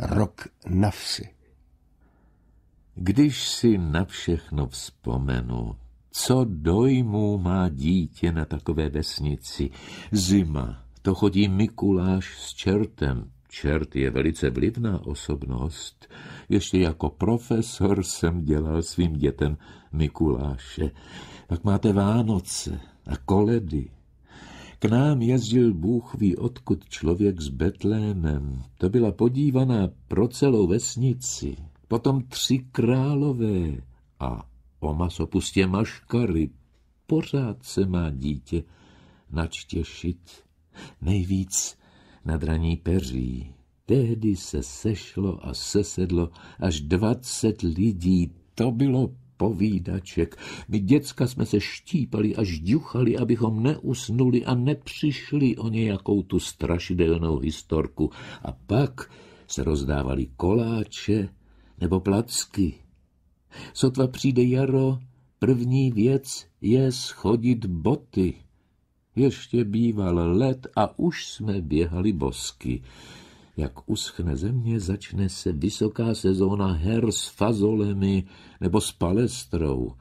rok na vsi. Když si na všechno vzpomenu, co dojmů má dítě na takové vesnici? Zima, to chodí Mikuláš s čertem. Čert je velice vlivná osobnost. Ještě jako profesor jsem dělal svým dětem Mikuláše. Pak máte Vánoce a koledy k nám jezdil Bůh ví odkud člověk s Betlémem. To byla podívaná pro celou vesnici. Potom tři králové a o masopustě maškary. Pořád se má dítě načtěšit. Nejvíc nad raní peří. Tehdy se sešlo a sesedlo až dvacet lidí. To bylo povídaček. My děcka jsme se štípali až žďuchali, abychom neusnuli a nepřišli o nějakou tu strašidelnou historku. A pak se rozdávali koláče nebo placky. Sotva přijde jaro, první věc je schodit boty. Ještě býval let a už jsme běhali bosky. Jak uschne země, začne se vysoká sezóna her s fazolemi nebo s palestrou.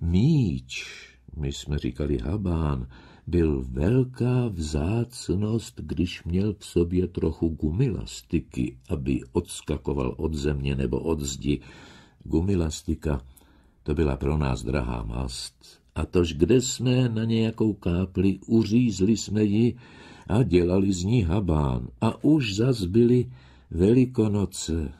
Míč, my jsme říkali habán, byl velká vzácnost, když měl v sobě trochu gumilastiky, aby odskakoval od země nebo od zdi. Gumilastika, to byla pro nás drahá mast. A tož kde jsme na nějakou kápli, uřízli jsme ji, a dělali z ní habán. A už zas byly velikonoce.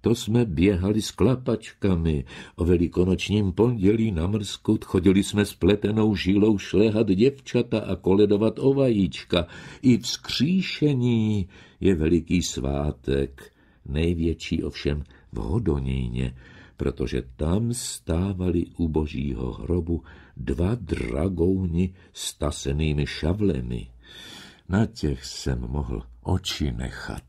To jsme běhali s klapačkami. O velikonočním pondělí na mrskut chodili jsme s pletenou žilou šlehat děvčata a koledovat o vajíčka. I vzkříšení je veliký svátek, největší ovšem v Hodoníně, protože tam stávali u božího hrobu dva dragouni s tasenými šavlemi. Na těch jsem mohl oči nechat.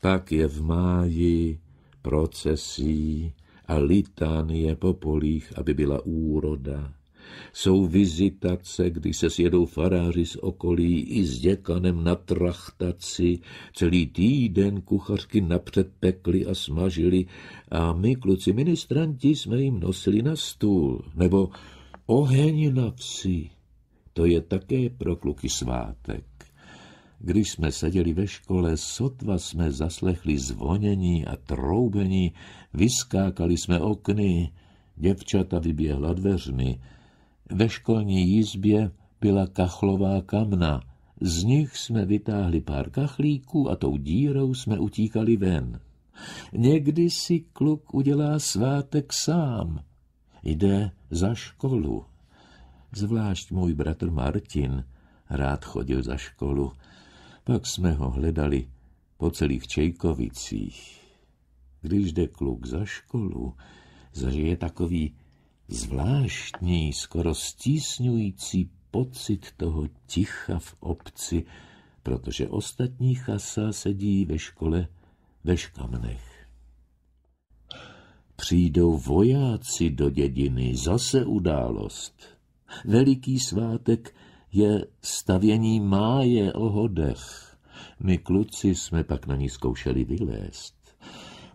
Pak je v máji procesí a litánie po polích, aby byla úroda. Jsou vizitace, kdy se sjedou faráři z okolí i s děkanem na trachtaci. Celý týden kuchařky napřed pekli a smažili a my, kluci ministranti, jsme jim nosili na stůl. Nebo oheň na vsi. To je také pro kluky svátek. Když jsme seděli ve škole, sotva jsme zaslechli zvonění a troubení, vyskákali jsme okny, děvčata vyběhla dveřmi. Ve školní jízbě byla kachlová kamna, z nich jsme vytáhli pár kachlíků a tou dírou jsme utíkali ven. Někdy si kluk udělá svátek sám. Jde za školu. Zvlášť můj bratr Martin rád chodil za školu. Pak jsme ho hledali po celých Čejkovicích. Když jde kluk za školu, zažije takový zvláštní, skoro stísňující pocit toho ticha v obci, protože ostatní chasa sedí ve škole ve škamnech. Přijdou vojáci do dědiny, zase událost. Veliký svátek je stavění máje o hodech. My kluci jsme pak na ní zkoušeli vylézt.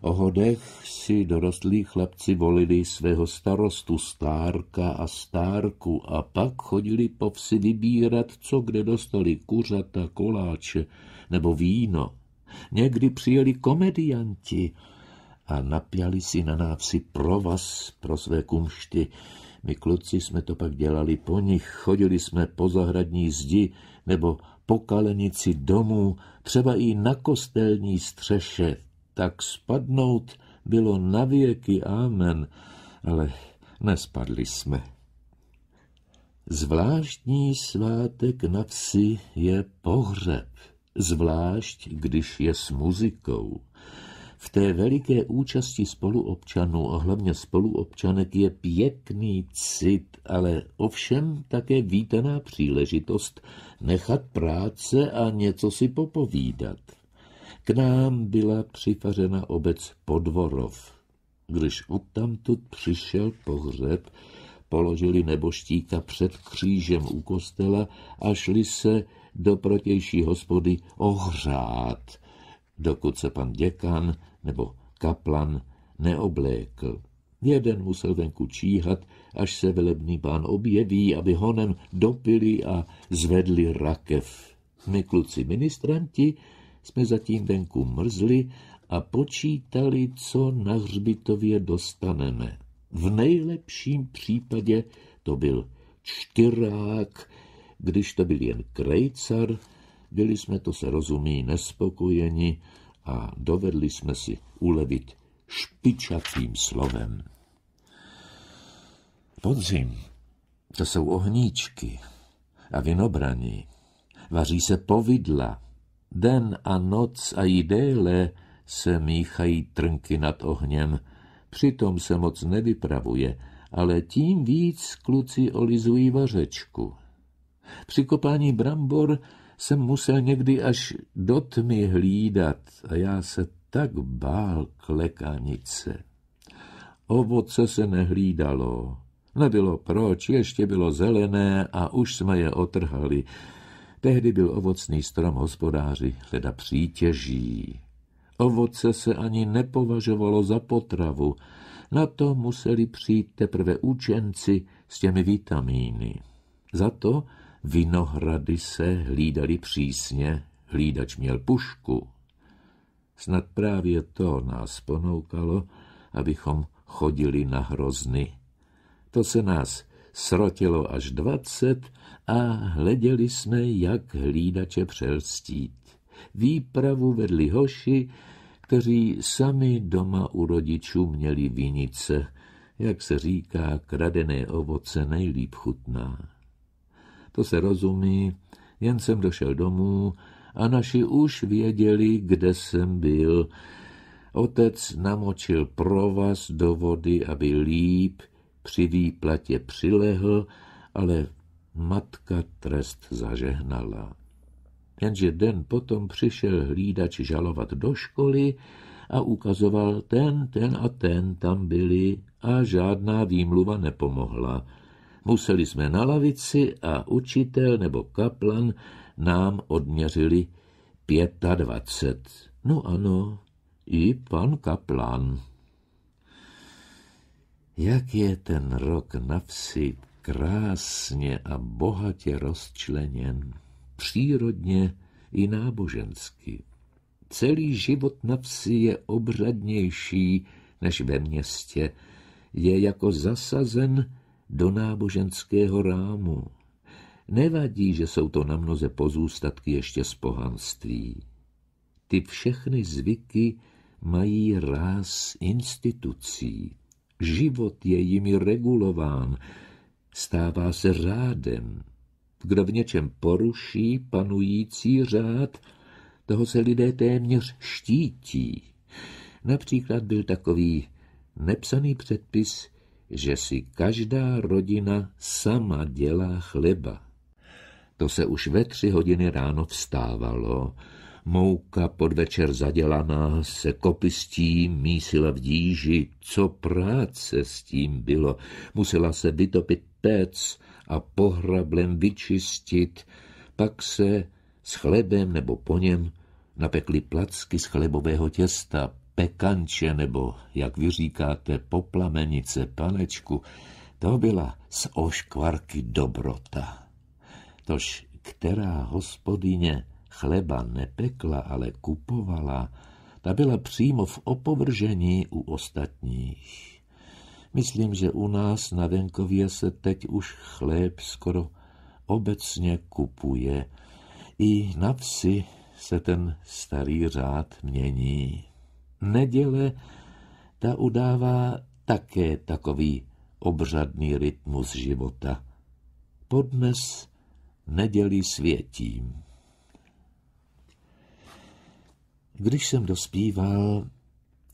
O hodech si dorostlí chlapci volili svého starostu stárka a stárku a pak chodili po vsi vybírat, co kde dostali kuřata, koláče nebo víno. Někdy přijeli komedianti a napjali si na návsi provaz pro své kumšty, my kluci jsme to pak dělali po nich, chodili jsme po zahradní zdi nebo po kalenici domů, třeba i na kostelní střeše. Tak spadnout bylo navěky, amen, ale nespadli jsme. Zvláštní svátek na vsi je pohřeb, zvlášť když je s muzikou. V té veliké účasti spoluobčanů a hlavně spoluobčanek je pěkný cit, ale ovšem také vítaná příležitost nechat práce a něco si popovídat. K nám byla přifařena obec Podvorov. Když odtamtud přišel pohřeb, položili neboštíka před křížem u kostela a šli se do protější hospody ohřát – dokud se pan děkan nebo kaplan neoblékl. Jeden musel venku číhat, až se velebný pán objeví, aby honem dopili a zvedli rakev. My kluci ministranti jsme zatím venku mrzli a počítali, co na hřbitově dostaneme. V nejlepším případě to byl čtyrák, když to byl jen krejcar, byli jsme, to se rozumí, nespokojeni a dovedli jsme si ulevit špičatým slovem. Podzim, to jsou ohníčky a vinobraní. Vaří se povidla. Den a noc a i déle se míchají trnky nad ohněm. Přitom se moc nevypravuje, ale tím víc kluci olizují vařečku. Při kopání brambor jsem musel někdy až do tmy hlídat a já se tak bál klekanice. Ovoce se nehlídalo. Nebylo proč, ještě bylo zelené a už jsme je otrhali. Tehdy byl ovocný strom hospodáři hleda přítěží. Ovoce se ani nepovažovalo za potravu. Na to museli přijít teprve učenci s těmi vitamíny. Za to Vinohrady se hlídali přísně, hlídač měl pušku. Snad právě to nás ponoukalo, abychom chodili na hrozny. To se nás srotilo až dvacet a hleděli jsme, jak hlídače přelstít. Výpravu vedli hoši, kteří sami doma u rodičů měli vinice, jak se říká, kradené ovoce nejlíp chutná. To se rozumí, jen jsem došel domů a naši už věděli, kde jsem byl. Otec namočil provaz do vody, aby líp při výplatě přilehl, ale matka trest zažehnala. Jenže den potom přišel hlídač žalovat do školy a ukazoval ten, ten a ten tam byli a žádná výmluva nepomohla. Museli jsme na lavici a učitel nebo kaplan nám odměřili 25. No ano, i pan kaplan. Jak je ten rok na vsi krásně a bohatě rozčleněn, přírodně i nábožensky. Celý život na vsi je obřadnější než ve městě, je jako zasazen do náboženského rámu. Nevadí, že jsou to namnoze pozůstatky ještě z pohanství. Ty všechny zvyky mají ráz institucí. Život je jimi regulován, stává se řádem. Kdo v něčem poruší panující řád, toho se lidé téměř štítí. Například byl takový nepsaný předpis, že si každá rodina sama dělá chleba. To se už ve tři hodiny ráno vstávalo, mouka podvečer zadělaná se kopistí mísila v díži, co práce s tím bylo. Musela se vytopit pec a pohrablem vyčistit, pak se s chlebem nebo po něm napekly placky z chlebového těsta, pekanče nebo, jak vy říkáte, poplamenice, panečku, to byla z oškvarky dobrota. Tož která hospodyně chleba nepekla, ale kupovala, ta byla přímo v opovržení u ostatních. Myslím, že u nás na venkově se teď už chléb skoro obecně kupuje. I na vsi se ten starý řád mění. Neděle ta udává také takový obřadný rytmus života. Podnes neděli světím. Když jsem dospíval,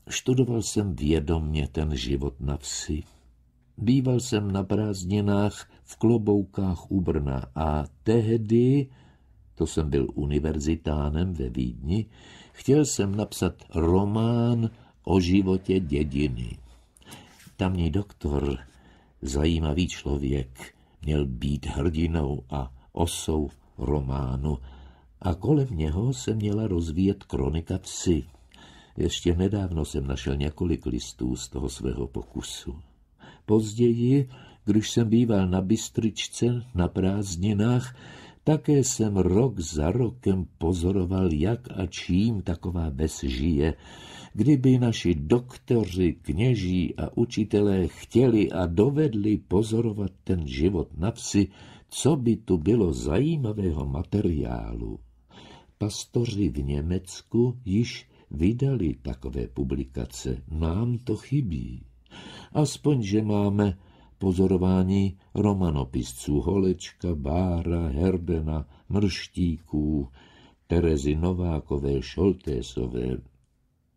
študoval jsem vědomně ten život na vsi. Býval jsem na prázdninách v kloboukách u Brna a tehdy, to jsem byl univerzitánem ve Vídni, Chtěl jsem napsat román o životě dědiny. Tamní doktor, zajímavý člověk, měl být hrdinou a osou románu a kolem něho se měla rozvíjet kronika vsi. Ještě nedávno jsem našel několik listů z toho svého pokusu. Později, když jsem býval na Bystričce na prázdninách, také jsem rok za rokem pozoroval, jak a čím taková ves žije. Kdyby naši doktoři, kněží a učitelé chtěli a dovedli pozorovat ten život na vsi, co by tu bylo zajímavého materiálu. Pastoři v Německu již vydali takové publikace. Nám to chybí. Aspoň, že máme pozorování romanopisců Holečka, Bára, Herdena, Mrštíků, Terezy Novákové, Šoltésové.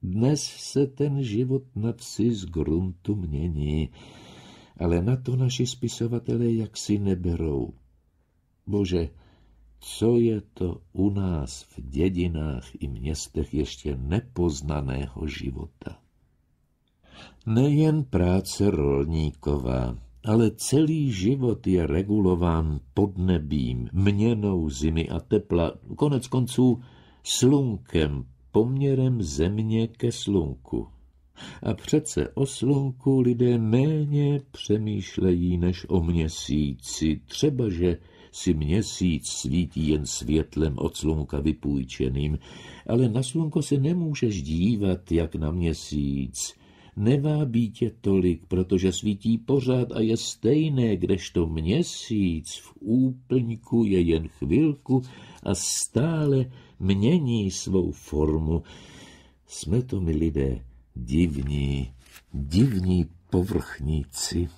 Dnes se ten život na vsi z gruntu mění, ale na to naši spisovatelé jaksi neberou. Bože, co je to u nás v dědinách i městech ještě nepoznaného života? Nejen práce rolníková, ale celý život je regulován podnebím, měnou zimy a tepla, konec konců slunkem, poměrem země ke slunku. A přece o slunku lidé méně přemýšlejí než o měsíci, třeba že si měsíc svítí jen světlem od slunka vypůjčeným, ale na slunko se nemůžeš dívat jak na měsíc. Nemá bítě tolik, protože svítí pořád a je stejné, kdežto měsíc v úplňku je jen chvilku a stále mění svou formu. Jsme to my lidé divní, divní povrchníci.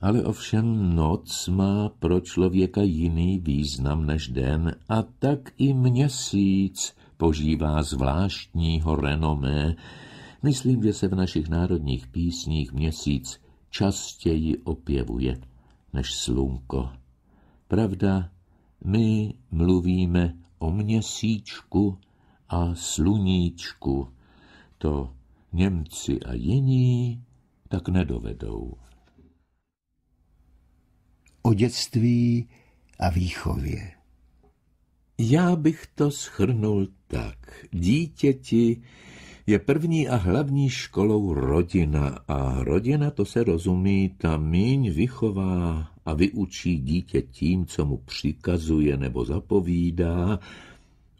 Ale ovšem noc má pro člověka jiný význam než den a tak i měsíc požívá zvláštního renomé, Myslím, že se v našich národních písních měsíc častěji opěvuje než slunko. Pravda, my mluvíme o měsíčku a sluníčku. To Němci a jiní tak nedovedou. O dětství a výchově. Já bych to schrnul tak. Dítěti je první a hlavní školou rodina a rodina to se rozumí, ta míň vychová a vyučí dítě tím, co mu přikazuje nebo zapovídá.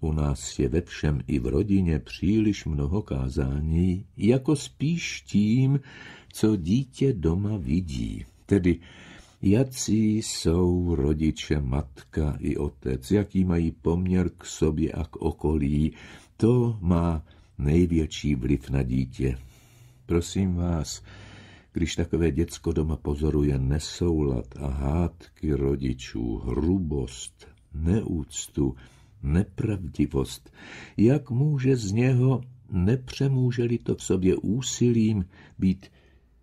U nás je ve všem i v rodině příliš mnoho kázání, jako spíš tím, co dítě doma vidí. Tedy jací jsou rodiče, matka i otec, jaký mají poměr k sobě a k okolí, to má největší vliv na dítě. Prosím vás, když takové děcko doma pozoruje nesoulad a hádky rodičů, hrubost, neúctu, nepravdivost, jak může z něho, nepřemůže-li to v sobě úsilím, být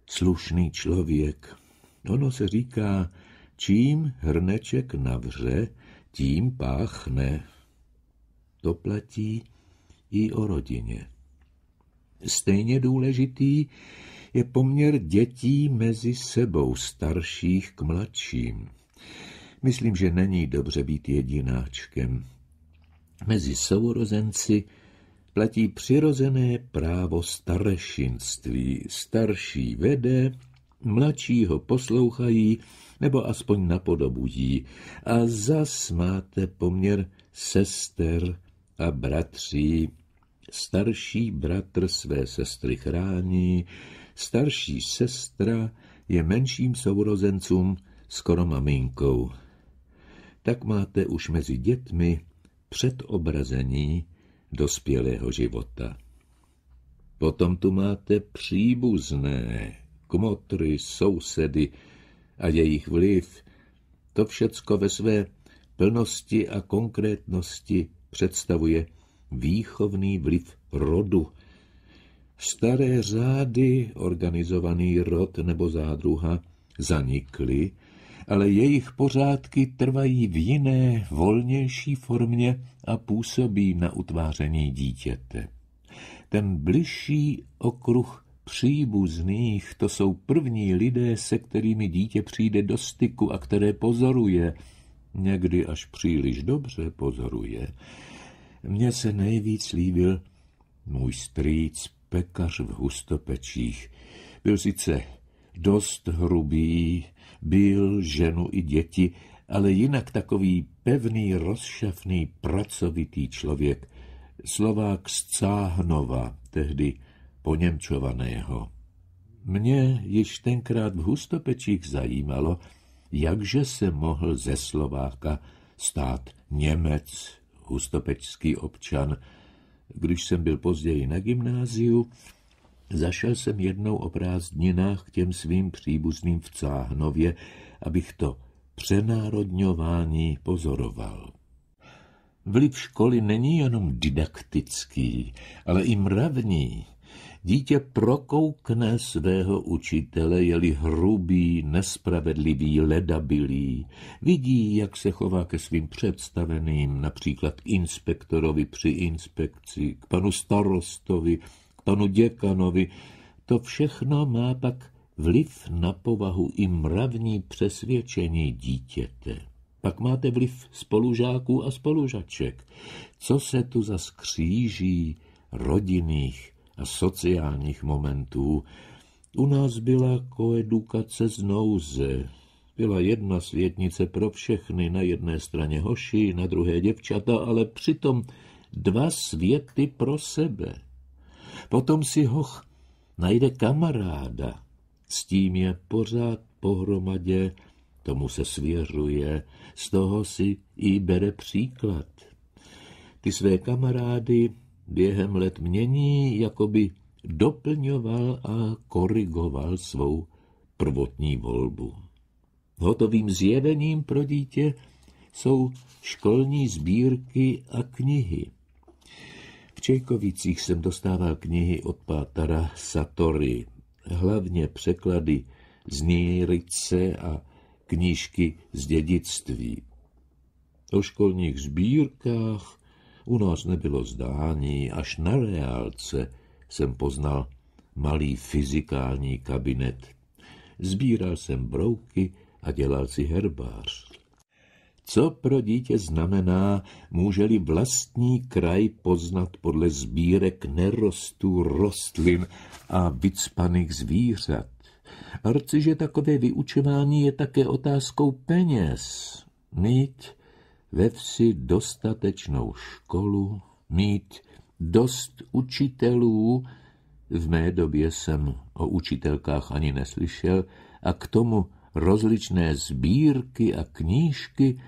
slušný člověk. Ono se říká, čím hrneček navře, tím páchne. To platí i o rodině. Stejně důležitý je poměr dětí mezi sebou, starších k mladším. Myslím, že není dobře být jedináčkem. Mezi sourozenci platí přirozené právo starešinství. Starší vede, mladší ho poslouchají nebo aspoň napodobují. A zas máte poměr sester a bratří. Starší bratr své sestry chrání, starší sestra je menším sourozencům skoro maminkou. Tak máte už mezi dětmi předobrazení dospělého života. Potom tu máte příbuzné, kmotry, sousedy a jejich vliv. To všecko ve své plnosti a konkrétnosti představuje výchovný vliv rodu. Staré řády, organizovaný rod nebo zádruha, zanikly, ale jejich pořádky trvají v jiné, volnější formě a působí na utváření dítěte. Ten bližší okruh příbuzných, to jsou první lidé, se kterými dítě přijde do styku a které pozoruje – někdy až příliš dobře pozoruje, mně se nejvíc líbil můj strýc, pekař v hustopečích. Byl sice dost hrubý, byl ženu i děti, ale jinak takový pevný, rozšafný, pracovitý člověk, Slovák z Cáhnova, tehdy poněmčovaného. Mně již tenkrát v hustopečích zajímalo, jakže se mohl ze Slováka stát Němec, hustopečský občan. Když jsem byl později na gymnáziu, zašel jsem jednou o prázdninách k těm svým příbuzným v Cáhnově, abych to přenárodňování pozoroval. Vliv školy není jenom didaktický, ale i mravní. Dítě prokoukne svého učitele, jeli hrubý, nespravedlivý, ledabilý. Vidí, jak se chová ke svým představeným, například k inspektorovi při inspekci, k panu starostovi, k panu děkanovi. To všechno má pak vliv na povahu i mravní přesvědčení dítěte. Pak máte vliv spolužáků a spolužaček. Co se tu zaskříží rodinných a sociálních momentů. U nás byla koedukace z nouze. Byla jedna světnice pro všechny, na jedné straně hoši, na druhé děvčata, ale přitom dva světy pro sebe. Potom si hoch najde kamaráda, s tím je pořád pohromadě, tomu se svěřuje, z toho si i bere příklad. Ty své kamarády během let mění, jakoby doplňoval a korigoval svou prvotní volbu. Hotovým zjevením pro dítě jsou školní sbírky a knihy. V Čejkovicích jsem dostával knihy od pátara Satory, hlavně překlady z Nýrice a knížky z dědictví. O školních sbírkách u nás nebylo zdání, až na reálce jsem poznal malý fyzikální kabinet. Zbíral jsem brouky a dělal si herbář. Co pro dítě znamená, může-li vlastní kraj poznat podle sbírek nerostů rostlin a vycpaných zvířat? že takové vyučování je také otázkou peněz. Mít ve vsi dostatečnou školu, mít dost učitelů, v mé době jsem o učitelkách ani neslyšel, a k tomu rozličné sbírky a knížky,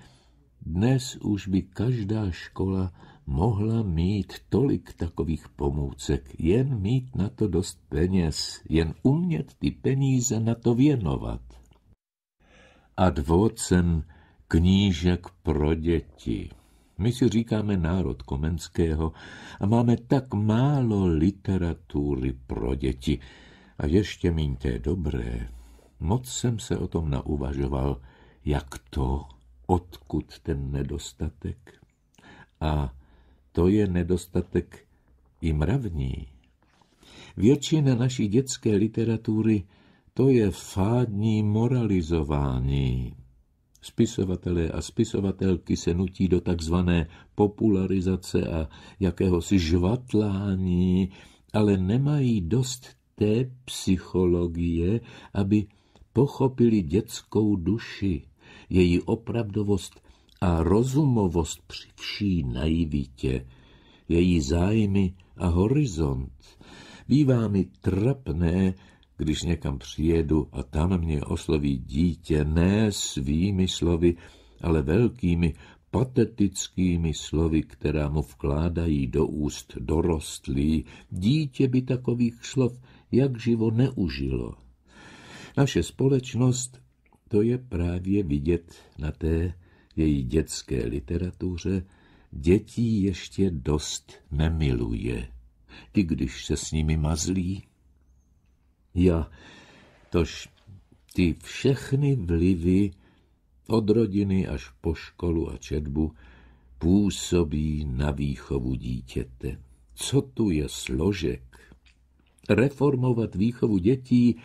dnes už by každá škola mohla mít tolik takových pomůcek, jen mít na to dost peněz, jen umět ty peníze na to věnovat. A dvocen knížek pro děti. My si říkáme národ Komenského a máme tak málo literatury pro děti. A ještě míň té dobré. Moc jsem se o tom nauvažoval, jak to, odkud ten nedostatek. A to je nedostatek i mravní. Většina naší dětské literatury to je fádní moralizování, Spisovatelé a spisovatelky se nutí do takzvané popularizace a jakéhosi žvatlání, ale nemají dost té psychologie, aby pochopili dětskou duši, její opravdovost a rozumovost při vší naivitě, její zájmy a horizont. Bývá mi trapné když někam přijedu a tam mě osloví dítě ne svými slovy, ale velkými patetickými slovy, která mu vkládají do úst dorostlí, dítě by takových slov jak živo neužilo. Naše společnost to je právě vidět na té její dětské literatuře, dětí ještě dost nemiluje. I když se s nimi mazlí, já. Tož ty všechny vlivy od rodiny až po školu a četbu působí na výchovu dítěte. Co tu je složek? Reformovat výchovu dětí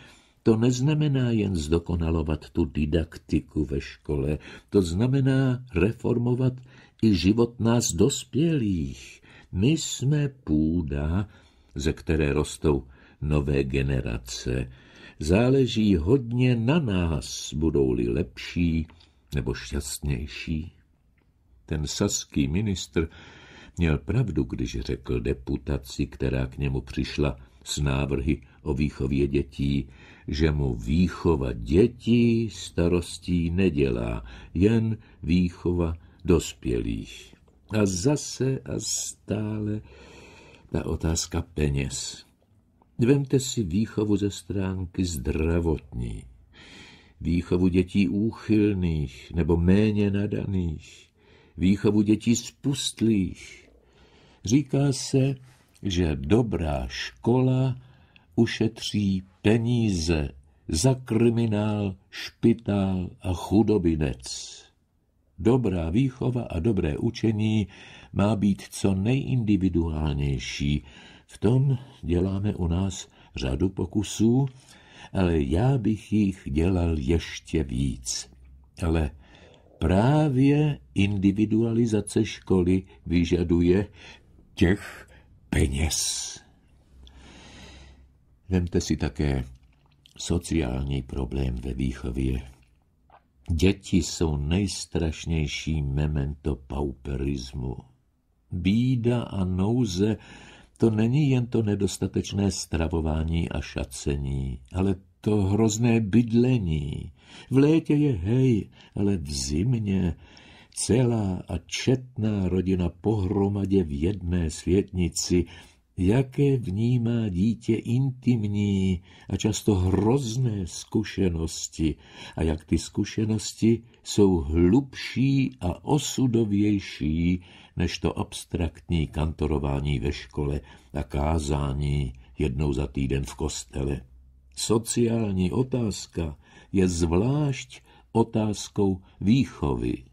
to neznamená jen zdokonalovat tu didaktiku ve škole, to znamená reformovat i život nás dospělých. My jsme půda, ze které rostou nové generace. Záleží hodně na nás, budou-li lepší nebo šťastnější. Ten saský ministr měl pravdu, když řekl deputaci, která k němu přišla s návrhy o výchově dětí, že mu výchova dětí starostí nedělá, jen výchova dospělých. A zase a stále ta otázka peněz. Vemte si výchovu ze stránky zdravotní, výchovu dětí úchylných nebo méně nadaných, výchovu dětí spustlých. Říká se, že dobrá škola ušetří peníze za kriminál, špitál a chudobinec. Dobrá výchova a dobré učení má být co nejindividuálnější, v tom děláme u nás řadu pokusů, ale já bych jich dělal ještě víc. Ale právě individualizace školy vyžaduje těch peněz. Vemte si také sociální problém ve výchově. Děti jsou nejstrašnější memento pauperismu. Bída a nouze to není jen to nedostatečné stravování a šacení, ale to hrozné bydlení. V létě je hej, ale v zimě celá a četná rodina pohromadě v jedné světnici, jaké vnímá dítě intimní a často hrozné zkušenosti a jak ty zkušenosti jsou hlubší a osudovější než to abstraktní kantorování ve škole a kázání jednou za týden v kostele. Sociální otázka je zvlášť otázkou výchovy.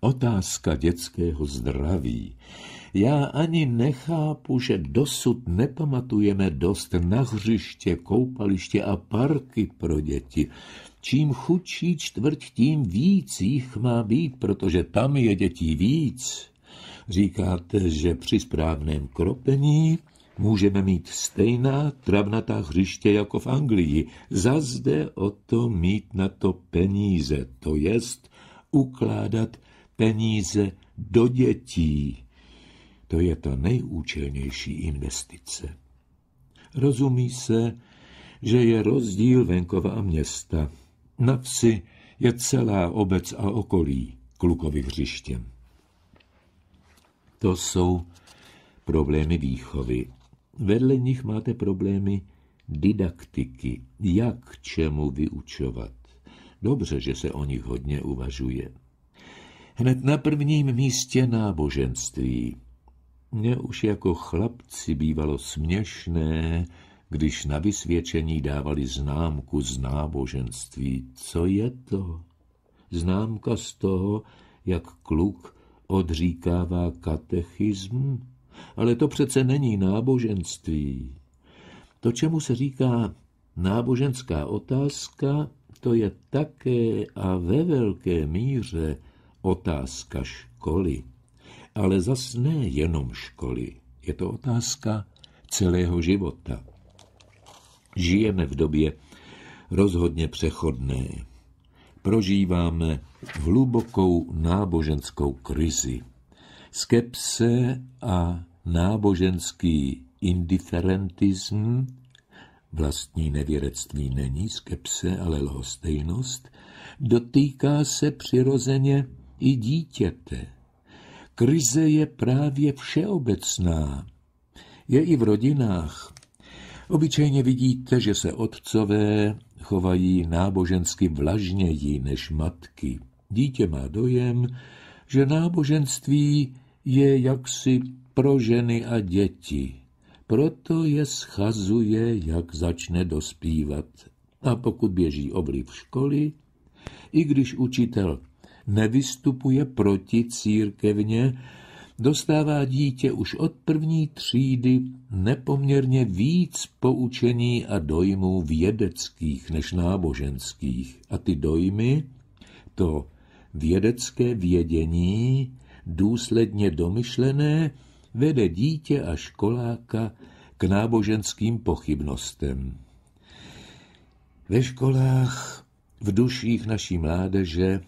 Otázka dětského zdraví. Já ani nechápu, že dosud nepamatujeme dost na hřiště, koupaliště a parky pro děti. Čím chudší čtvrť, tím víc jich má být, protože tam je dětí víc. Říkáte, že při správném kropení můžeme mít stejná travnatá hřiště jako v Anglii. Zazde o to mít na to peníze, to jest ukládat peníze do dětí. To je ta nejúčelnější investice. Rozumí se, že je rozdíl venkova a města – na vsi je celá obec a okolí klukovi hřištěm. To jsou problémy výchovy. Vedle nich máte problémy didaktiky, jak čemu vyučovat. Dobře, že se o nich hodně uvažuje. Hned na prvním místě náboženství. Mně už jako chlapci bývalo směšné, když na vysvědčení dávali známku z náboženství. Co je to? Známka z toho, jak kluk odříkává katechism? Ale to přece není náboženství. To, čemu se říká náboženská otázka, to je také a ve velké míře otázka školy. Ale zas ne jenom školy, je to otázka celého života. Žijeme v době rozhodně přechodné. Prožíváme hlubokou náboženskou krizi. Skepse a náboženský indiferentism, vlastní nevěrectví není skepse, ale lhostejnost, dotýká se přirozeně i dítěte. Krize je právě všeobecná. Je i v rodinách, Obyčejně vidíte, že se otcové chovají nábožensky vlažněji než matky. Dítě má dojem, že náboženství je jaksi pro ženy a děti. Proto je schazuje, jak začne dospívat. A pokud běží obliv školy, i když učitel nevystupuje proti církevně, dostává dítě už od první třídy nepoměrně víc poučení a dojmů vědeckých než náboženských. A ty dojmy, to vědecké vědění, důsledně domyšlené, vede dítě a školáka k náboženským pochybnostem. Ve školách, v duších naší mládeže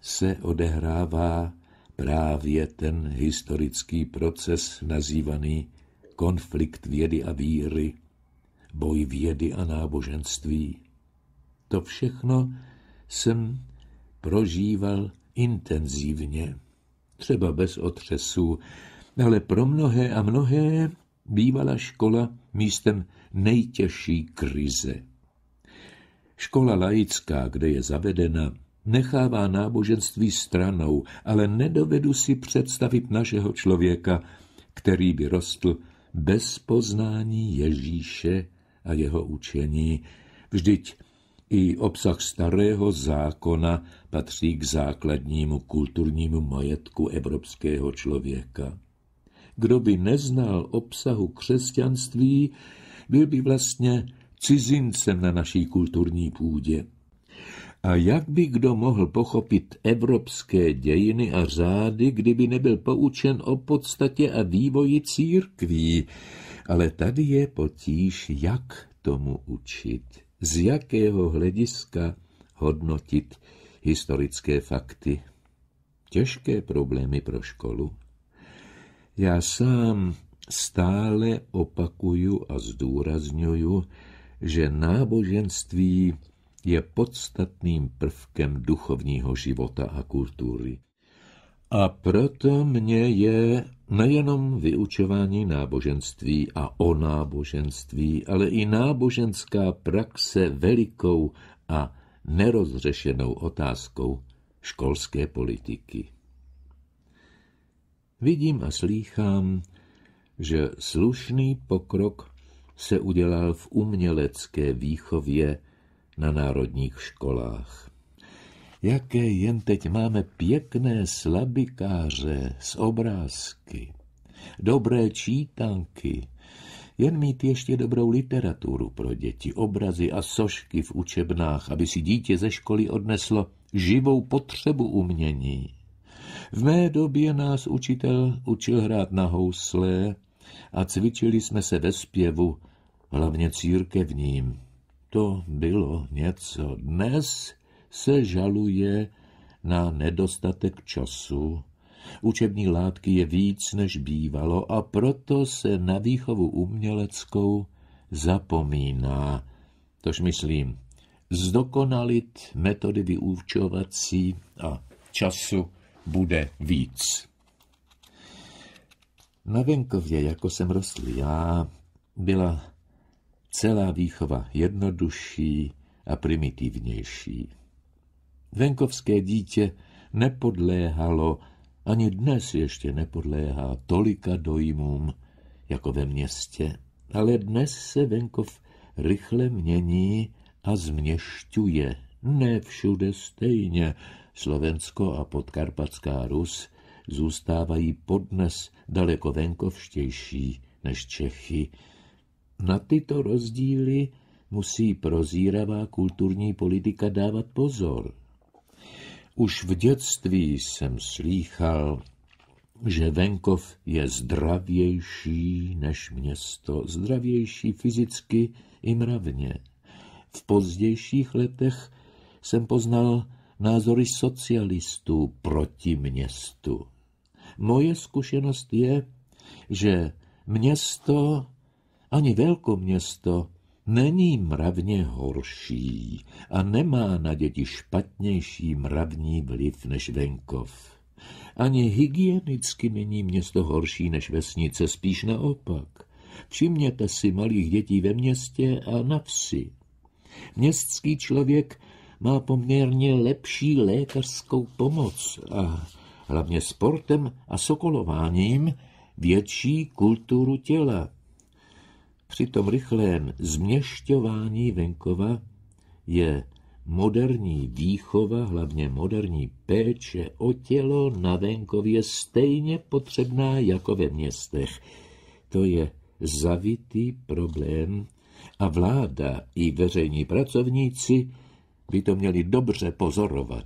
se odehrává právě ten historický proces nazývaný konflikt vědy a víry, boj vědy a náboženství. To všechno jsem prožíval intenzivně, třeba bez otřesů, ale pro mnohé a mnohé bývala škola místem nejtěžší krize. Škola laická, kde je zavedena nechává náboženství stranou, ale nedovedu si představit našeho člověka, který by rostl bez poznání Ježíše a jeho učení. Vždyť i obsah starého zákona patří k základnímu kulturnímu majetku evropského člověka. Kdo by neznal obsahu křesťanství, byl by vlastně cizincem na naší kulturní půdě. A jak by kdo mohl pochopit evropské dějiny a řády, kdyby nebyl poučen o podstatě a vývoji církví? Ale tady je potíž, jak tomu učit, z jakého hlediska hodnotit historické fakty. Těžké problémy pro školu. Já sám stále opakuju a zdůrazňuju, že náboženství je podstatným prvkem duchovního života a kultury. A proto mě je nejenom vyučování náboženství a o náboženství, ale i náboženská praxe velikou a nerozřešenou otázkou školské politiky. Vidím a slýchám, že slušný pokrok se udělal v umělecké výchově na národních školách. Jaké jen teď máme pěkné slabikáře s obrázky, dobré čítanky, jen mít ještě dobrou literaturu pro děti, obrazy a sošky v učebnách, aby si dítě ze školy odneslo živou potřebu umění. V mé době nás učitel učil hrát na housle a cvičili jsme se ve zpěvu, hlavně církevním to bylo něco. Dnes se žaluje na nedostatek času. Učební látky je víc, než bývalo a proto se na výchovu uměleckou zapomíná. Tož myslím, zdokonalit metody vyučovací a času bude víc. Na venkově, jako jsem rostl já, byla celá výchova jednodušší a primitivnější. Venkovské dítě nepodléhalo, ani dnes ještě nepodléhá tolika dojmům jako ve městě, ale dnes se venkov rychle mění a změšťuje. Ne všude stejně. Slovensko a podkarpatská Rus zůstávají podnes daleko venkovštější než Čechy, na tyto rozdíly musí prozíravá kulturní politika dávat pozor. Už v dětství jsem slýchal, že venkov je zdravější než město, zdravější fyzicky i mravně. V pozdějších letech jsem poznal názory socialistů proti městu. Moje zkušenost je, že město ani velkoměsto není mravně horší a nemá na děti špatnější mravní vliv než venkov. Ani hygienicky není město horší než vesnice, spíš naopak. Všimněte si malých dětí ve městě a na vsi. Městský člověk má poměrně lepší lékařskou pomoc a hlavně sportem a sokolováním větší kulturu těla. Při tom rychlém změšťování venkova je moderní výchova, hlavně moderní péče o tělo na venkově stejně potřebná jako ve městech. To je zavitý problém a vláda i veřejní pracovníci by to měli dobře pozorovat.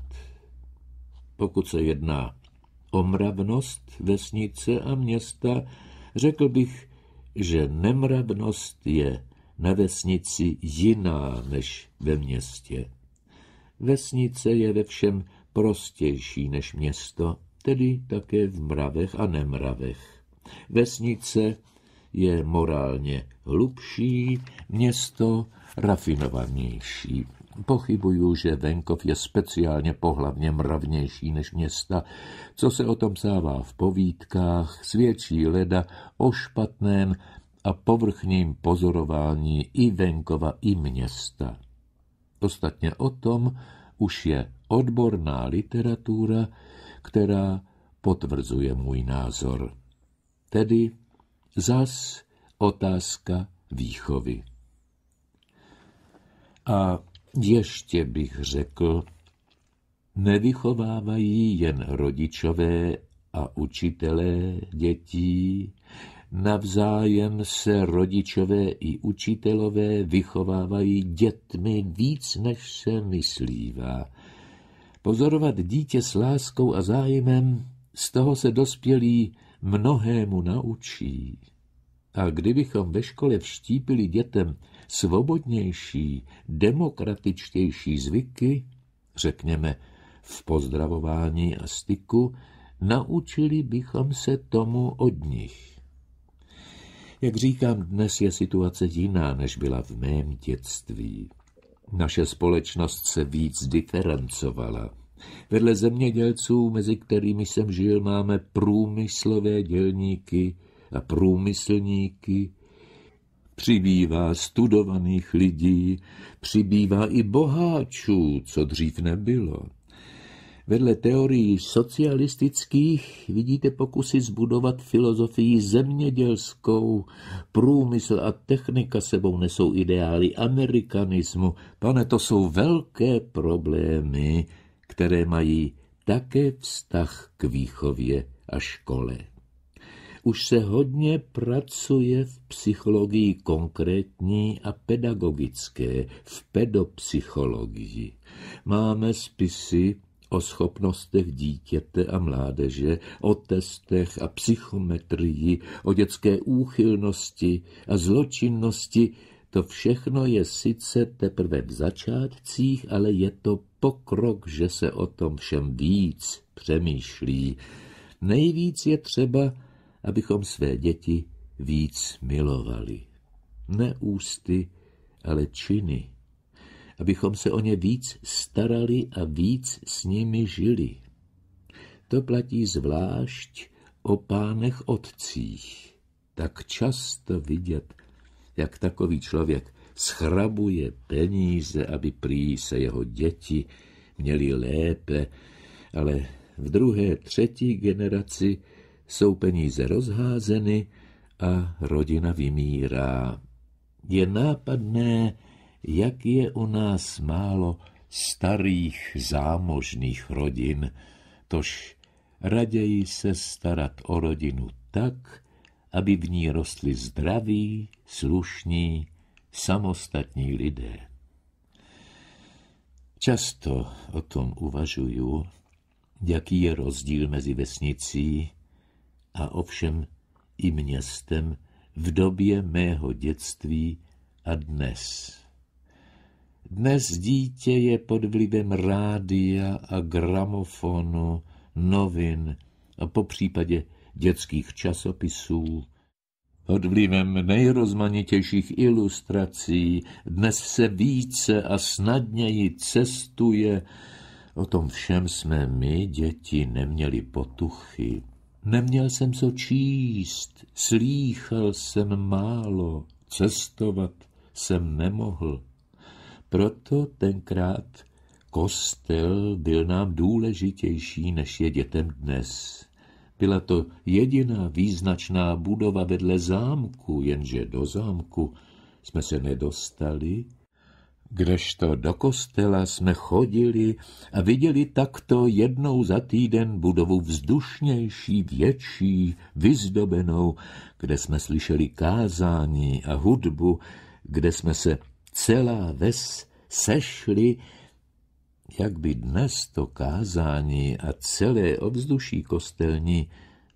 Pokud se jedná o mravnost vesnice a města, řekl bych, že nemravnost je na vesnici jiná než ve městě. Vesnice je ve všem prostější než město, tedy také v mravech a nemravech. Vesnice je morálně hlubší, město rafinovanější. Pochybuju, že venkov je speciálně pohlavně mravnější než města. Co se o tom zává v povídkách, svědčí leda o špatném a povrchním pozorování i venkova, i města. Ostatně o tom už je odborná literatura, která potvrzuje můj názor. Tedy zas otázka výchovy. A ještě bych řekl, nevychovávají jen rodičové a učitelé dětí, navzájem se rodičové i učitelové vychovávají dětmi víc, než se myslívá. Pozorovat dítě s láskou a zájmem, z toho se dospělí mnohému naučí. A kdybychom ve škole vštípili dětem, svobodnější, demokratičtější zvyky, řekněme v pozdravování a styku, naučili bychom se tomu od nich. Jak říkám, dnes je situace jiná, než byla v mém dětství. Naše společnost se víc diferencovala. Vedle zemědělců, mezi kterými jsem žil, máme průmyslové dělníky a průmyslníky, Přibývá studovaných lidí, přibývá i boháčů, co dřív nebylo. Vedle teorií socialistických vidíte pokusy zbudovat filozofii zemědělskou. Průmysl a technika sebou nesou ideály amerikanismu. Pane, to jsou velké problémy, které mají také vztah k výchově a škole už se hodně pracuje v psychologii konkrétní a pedagogické, v pedopsychologii. Máme spisy o schopnostech dítěte a mládeže, o testech a psychometrii, o dětské úchylnosti a zločinnosti, to všechno je sice teprve v začátcích, ale je to pokrok, že se o tom všem víc přemýšlí. Nejvíc je třeba abychom své děti víc milovali. Ne ústy, ale činy. Abychom se o ně víc starali a víc s nimi žili. To platí zvlášť o pánech otcích. Tak často vidět, jak takový člověk schrabuje peníze, aby prý se jeho děti měli lépe, ale v druhé, třetí generaci jsou peníze rozházeny a rodina vymírá. Je nápadné, jak je u nás málo starých zámožných rodin, tož raději se starat o rodinu tak, aby v ní rostli zdraví, slušní, samostatní lidé. Často o tom uvažuju, jaký je rozdíl mezi vesnicí a ovšem i městem v době mého dětství a dnes. Dnes dítě je pod vlivem rádia a gramofonu, novin a po případě dětských časopisů, pod vlivem nejrozmanitějších ilustrací dnes se více a snadněji cestuje. O tom všem jsme my, děti, neměli potuchy. Neměl jsem co číst, slýchal jsem málo, cestovat jsem nemohl. Proto tenkrát kostel byl nám důležitější, než je dětem dnes. Byla to jediná význačná budova vedle zámku, jenže do zámku jsme se nedostali, kdežto do kostela jsme chodili a viděli takto jednou za týden budovu vzdušnější, větší, vyzdobenou, kde jsme slyšeli kázání a hudbu, kde jsme se celá ves sešli, jak by dnes to kázání a celé ovzduší kostelní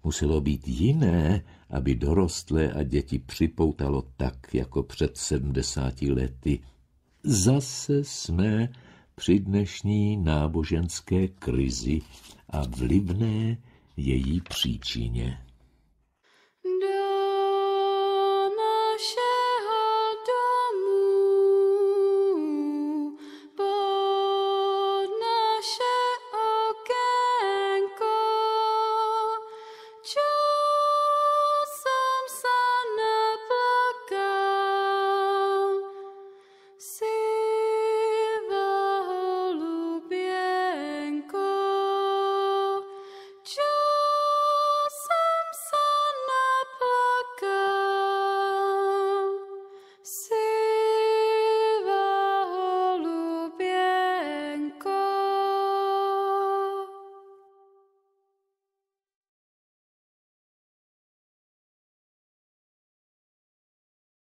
muselo být jiné, aby dorostlé a děti připoutalo tak, jako před sedmdesáti lety – Zase jsme při dnešní náboženské krizi a vlivné její příčině.